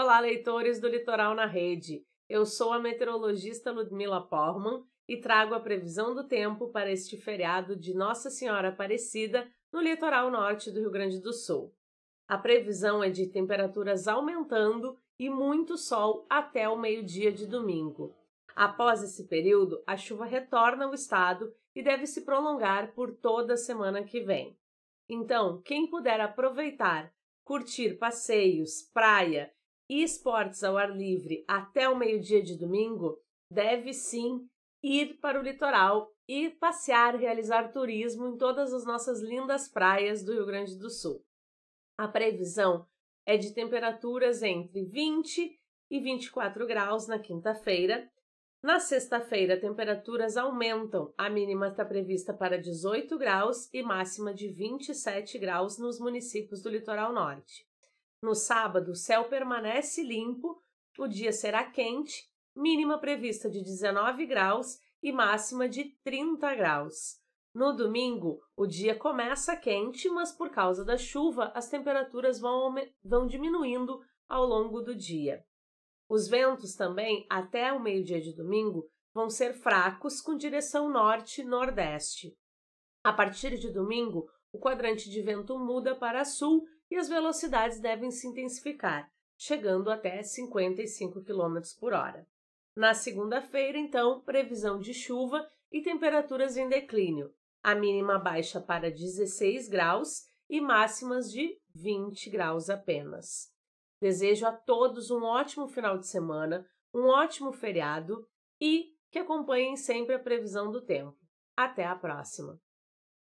Olá, leitores do Litoral na Rede. Eu sou a meteorologista Ludmila Porman e trago a previsão do tempo para este feriado de Nossa Senhora Aparecida no litoral norte do Rio Grande do Sul. A previsão é de temperaturas aumentando e muito sol até o meio-dia de domingo. Após esse período, a chuva retorna ao estado e deve se prolongar por toda a semana que vem. Então, quem puder aproveitar, curtir passeios, praia e esportes ao ar livre até o meio-dia de domingo, deve sim ir para o litoral e passear, realizar turismo em todas as nossas lindas praias do Rio Grande do Sul. A previsão é de temperaturas entre 20 e 24 graus na quinta-feira. Na sexta-feira, temperaturas aumentam. A mínima está prevista para 18 graus e máxima de 27 graus nos municípios do litoral norte. No sábado, o céu permanece limpo, o dia será quente, mínima prevista de 19 graus e máxima de 30 graus. No domingo, o dia começa quente, mas por causa da chuva, as temperaturas vão, vão diminuindo ao longo do dia. Os ventos também, até o meio-dia de domingo, vão ser fracos com direção norte-nordeste. A partir de domingo, o quadrante de vento muda para sul e as velocidades devem se intensificar, chegando até 55 km por hora. Na segunda-feira, então, previsão de chuva e temperaturas em declínio. A mínima baixa para 16 graus e máximas de 20 graus apenas. Desejo a todos um ótimo final de semana, um ótimo feriado e que acompanhem sempre a previsão do tempo. Até a próxima!